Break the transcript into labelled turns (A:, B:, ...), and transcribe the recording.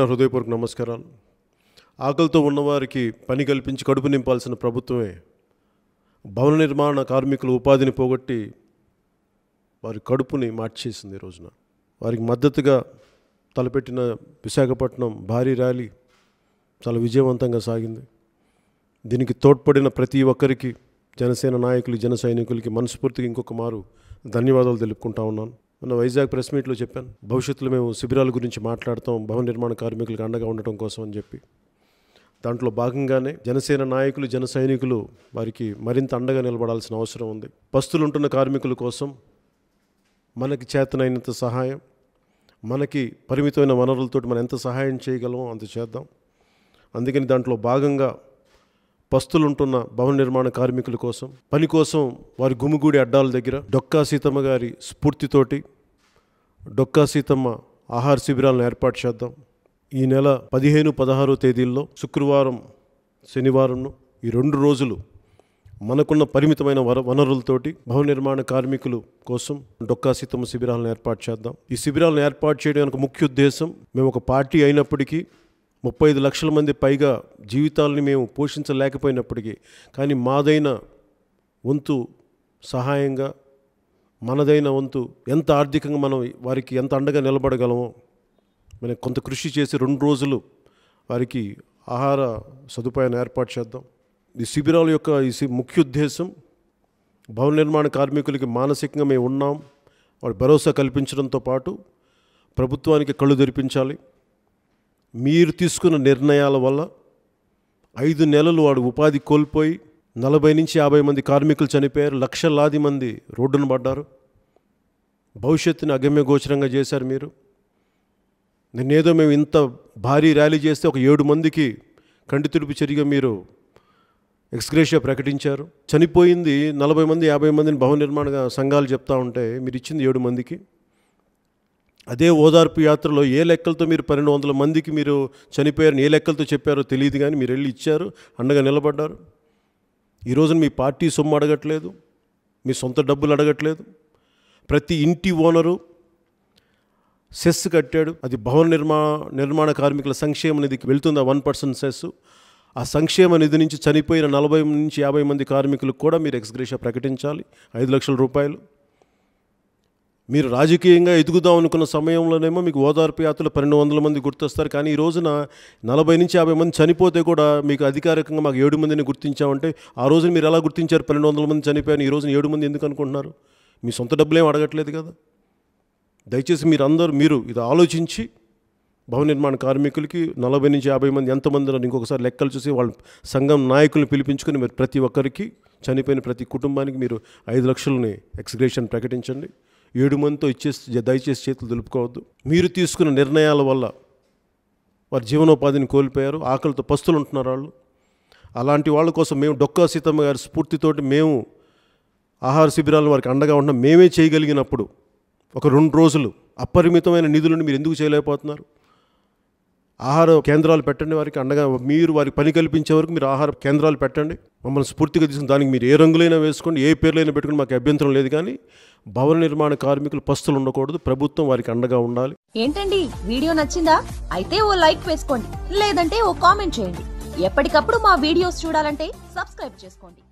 A: నా హృదయపూర్వక నమస్కారాలు ఆకలితో ఉన్నవారికి పని కల్పించి కడుపు నింపాల్సిన ప్రభుత్వమే భవన నిర్మాణ కార్మికులు ఉపాధిని పోగొట్టి వారి కడుపుని మార్చేసింది ఈ రోజున వారికి మద్దతుగా తలపెట్టిన విశాఖపట్నం భారీ ర్యాలీ చాలా విజయవంతంగా సాగింది దీనికి తోడ్పడిన ప్రతి ఒక్కరికి జనసేన నాయకులు జన సైనికులకి మనస్ఫూర్తిగా ఇంకొక మారు ధన్యవాదాలు తెలుపుకుంటా ఉన్నాను మొన్న వైజాగ్ ప్రెస్ మీట్లో చెప్పాను భవిష్యత్తులో మేము శిబిరాల గురించి మాట్లాడతాం భవన నిర్మాణ కార్మికులకు అండగా ఉండటం కోసం అని చెప్పి దాంట్లో భాగంగానే జనసేన నాయకులు జన సైనికులు వారికి మరింత అండగా నిలబడాల్సిన అవసరం ఉంది పస్తులుంటున్న కార్మికుల కోసం మనకి చేతనైనంత సహాయం మనకి పరిమితమైన వనరులతో మనం ఎంత సహాయం చేయగలమో అంత చేద్దాం అందుకని దాంట్లో భాగంగా పస్తులుంటున్న భవన నిర్మాణ కార్మికుల కోసం పని కోసం వారి గుమిగూడి అడ్డాల దగ్గర డొక్కా సీతమ్మ గారి స్ఫూర్తితోటి డొక్కా సీతమ్మ ఆహార శిబిరాలను ఏర్పాటు చేద్దాం ఈ నెల పదిహేను పదహారో తేదీల్లో శుక్రవారం శనివారం ఈ రెండు రోజులు మనకున్న పరిమితమైన వర వనరులతోటి భవన నిర్మాణ కార్మికులు కోసం డొక్కా సీతమ్మ శిబిరాలను ఏర్పాటు చేద్దాం ఈ శిబిరాలను ఏర్పాటు చేయడానికి ముఖ్య ఉద్దేశం మేము ఒక పార్టీ అయినప్పటికీ ముప్పై ఐదు లక్షల మంది పైగా జీవితాలని మేము పోషించలేకపోయినప్పటికీ కానీ మాదైన వంతు సహాయంగా మనదైన వంతు ఎంత ఆర్థికంగా మనం వారికి ఎంత అండగా నిలబడగలమో మనం కొంత కృషి చేసి రెండు రోజులు వారికి ఆహార సదుపాయాన్ని ఏర్పాటు చేద్దాం ఈ శిబిరాల యొక్క ఈ ముఖ్య ఉద్దేశం భవన నిర్మాణ కార్మికులకి మానసికంగా మేము ఉన్నాం వారి భరోసా కల్పించడంతో పాటు ప్రభుత్వానికి కళ్ళు తెరిపించాలి మీరు తీసుకున్న నిర్ణయాల వల్ల ఐదు నెలలు వాడు ఉపాధి కోల్పోయి నలభై నుంచి యాభై మంది కార్మికులు చనిపోయారు లక్షలాది మంది రోడ్డును పడ్డారు భవిష్యత్తుని అగమ్యగోచరంగా చేశారు మీరు నిన్నేదో మేము ఇంత భారీ ర్యాలీ చేస్తే ఒక ఏడు మందికి కంటి తుడుపు చర్యగా మీరు ఎక్స్గ్రేషియా ప్రకటించారు చనిపోయింది నలభై మంది యాభై మందిని భవన నిర్మాణ సంఘాలు చెప్తా ఉంటే మీరు ఇచ్చింది ఏడు మందికి అదే ఓదార్పు యాత్రలో ఏ లెక్కలతో మీరు పన్నెండు వందల మందికి మీరు చనిపోయారని ఏ లెక్కలతో చెప్పారో తెలియదు కానీ మీరు వెళ్ళి ఇచ్చారు అండగా నిలబడ్డారు ఈరోజు మీ పార్టీ సొమ్ము అడగట్లేదు మీ సొంత డబ్బులు అడగట్లేదు ప్రతి ఇంటి ఓనరు సెస్ కట్టాడు అది భవన నిర్మా నిర్మాణ కార్మికుల సంక్షేమ నిధికి వెళ్తుంది ఆ వన్ పర్సెంట్ సెస్ ఆ సంక్షేమ నిధి నుంచి చనిపోయిన నలభై నుంచి యాభై మంది కార్మికులకు కూడా మీరు ఎక్స్గ్రేషియా ప్రకటించాలి ఐదు లక్షల రూపాయలు మీరు రాజకీయంగా ఎదుగుదాం అనుకున్న సమయంలోనేమో మీకు ఓదార్పు యాత్రలు పన్నెండు వందల మంది గుర్తొస్తారు కానీ ఈ రోజున నలభై నుంచి యాభై మంది చనిపోతే కూడా మీకు అధికారికంగా మాకు ఏడు మందిని గుర్తించామంటే ఆ రోజున మీరు ఎలా గుర్తించారు పన్నెండు వందల మంది చనిపోయారు ఈ రోజున ఏడు మంది ఎందుకు అనుకుంటున్నారు మీ సొంత డబ్బులు అడగట్లేదు కదా దయచేసి మీరు అందరూ మీరు ఇది ఆలోచించి భవన నిర్మాణ కార్మికులకి నలభై నుంచి యాభై మంది ఎంతమంది ఇంకొకసారి లెక్కలు చూసి వాళ్ళ సంఘం నాయకులను పిలిపించుకొని మీరు ప్రతి ఒక్కరికి చనిపోయిన ప్రతి కుటుంబానికి మీరు ఐదు లక్షలని ఎక్స్గ్రేషన్ ప్రకటించండి ఏడు మందితో ఇచ్చేసి దయచేసి చేతులు దులుపుకోవద్దు మీరు తీసుకున్న నిర్ణయాల వల్ల వారి జీవనోపాధిని కోల్పోయారు ఆకలితో పస్తులు ఉంటున్నారు వాళ్ళు అలాంటి వాళ్ళ కోసం మేము డొక్కా సీతమ్మ గారి స్ఫూర్తితోటి మేము ఆహార శిబిరాలు వారికి అండగా ఉండడం మేమే చేయగలిగినప్పుడు ఒక రెండు రోజులు అపరిమితమైన నిధులను మీరు ఎందుకు చేయలేకపోతున్నారు ఆహార కేంద్రాలు పెట్టండి వారికి అండగా మీరు వారికి పని కల్పించే వరకు మీరు ఆహార కేంద్రాలు పెట్టండి మమ్మల్ని స్ఫూర్తిగా తీసుకుని దానికి మీరు ఏ రంగులైనా వేసుకోండి ఏ పేర్లైనా పెట్టుకుని మాకు అభ్యంతరం లేదు కానీ భవన నిర్మాణ కార్మికులు పస్తులు ఉండకూడదు ప్రభుత్వం వారికి అండగా ఉండాలి ఏంటండి వీడియో నచ్చిందా అయితే ఓ లైక్ వేసుకోండి లేదంటే ఓ కామెంట్ చేయండి ఎప్పటికప్పుడు మా వీడియోస్ చూడాలంటే సబ్స్క్రైబ్ చేసుకోండి